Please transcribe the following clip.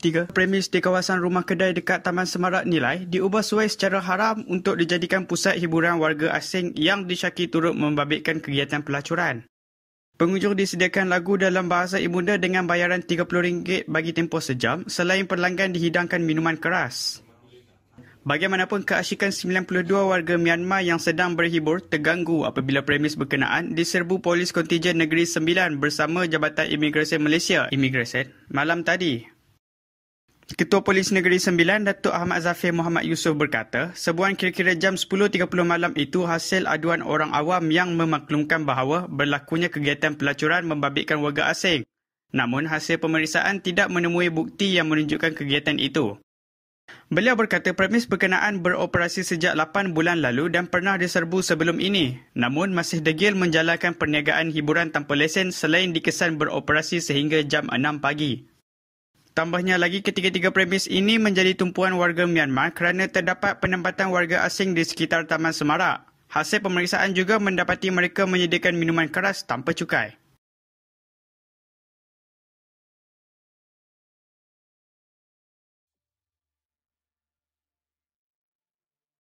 Tiga Premis di kawasan rumah kedai dekat Taman Semarak nilai diubah suai secara haram untuk dijadikan pusat hiburan warga asing yang disyaki turut membabitkan kegiatan pelacuran. Pengunjung disediakan lagu dalam bahasa ibunda dengan bayaran RM30 bagi tempoh sejam selain pelanggan dihidangkan minuman keras. Bagaimanapun keasyikan 92 warga Myanmar yang sedang berhibur terganggu apabila premis berkenaan diserbu polis kontijen negeri sembilan bersama Jabatan Imigresen Malaysia Imigresen malam tadi. Ketua Polis Negeri Sembilan, Datuk Ahmad Zafir Muhammad Yusof berkata, sebuan kira-kira jam 10.30 malam itu hasil aduan orang awam yang memaklumkan bahawa berlakunya kegiatan pelacuran membabitkan warga asing. Namun, hasil pemeriksaan tidak menemui bukti yang menunjukkan kegiatan itu. Beliau berkata premis berkenaan beroperasi sejak 8 bulan lalu dan pernah diserbu sebelum ini. Namun masih degil menjalankan perniagaan hiburan tanpa lesen selain dikesan beroperasi sehingga jam 6 pagi. Tambahnya lagi ketiga-tiga premis ini menjadi tumpuan warga Myanmar kerana terdapat penempatan warga asing di sekitar Taman Semarak. Hasil pemeriksaan juga mendapati mereka menyediakan minuman keras tanpa cukai.